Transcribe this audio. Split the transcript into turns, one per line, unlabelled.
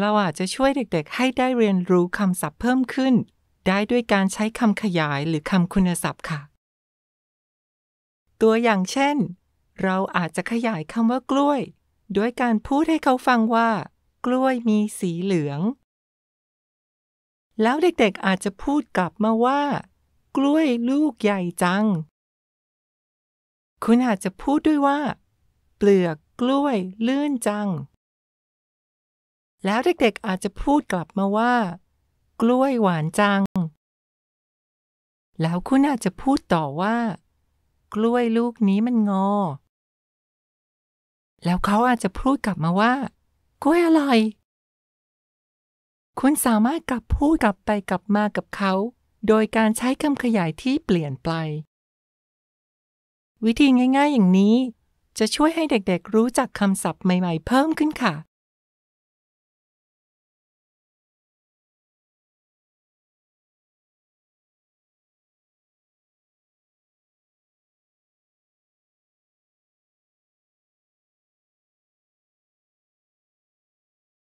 เราอาจจะช่วยเด็กๆ ให้ได้เรียนรู้คำศัพท์เพิ่มขึ้น ได้
ด้วยการใช้คำขยายหรือคำคุณศัพท์ค่ะ ตัวอย่างเช่น เราอาจจะขยายคำว่ากล้วยด้วยการพูดให้เขาฟังว่า กล้วยมีสีเหลือง แล้วเด็กๆอาจจะพูดกลับมาว่า กล้วยลูกใหญ่จัง คุณอาจจะพูดด้วยว่า เปลือกกล้วยลื่นจังแล้วเด็กๆ อาจจะพูดกลับมาว่า กล้วยหวานจัง แล้วคุณอาจจะพูดต่อว่า กล้วยลูกนี้มันงอ แล้วเขาอาจจะพูดกลับมาว่า กล้วยอร่อย คุณสามารถกลับพูดกลับไปกลับมากับเขา โดยการใช้คำขยายที่เปลี่ยนไป วิธี
ง่ายๆ อย่างนี้ จะช่วยให้เด็กๆ รู้จักคำศัพท์ใหม่ๆเพิ่มขึ้นค่ะ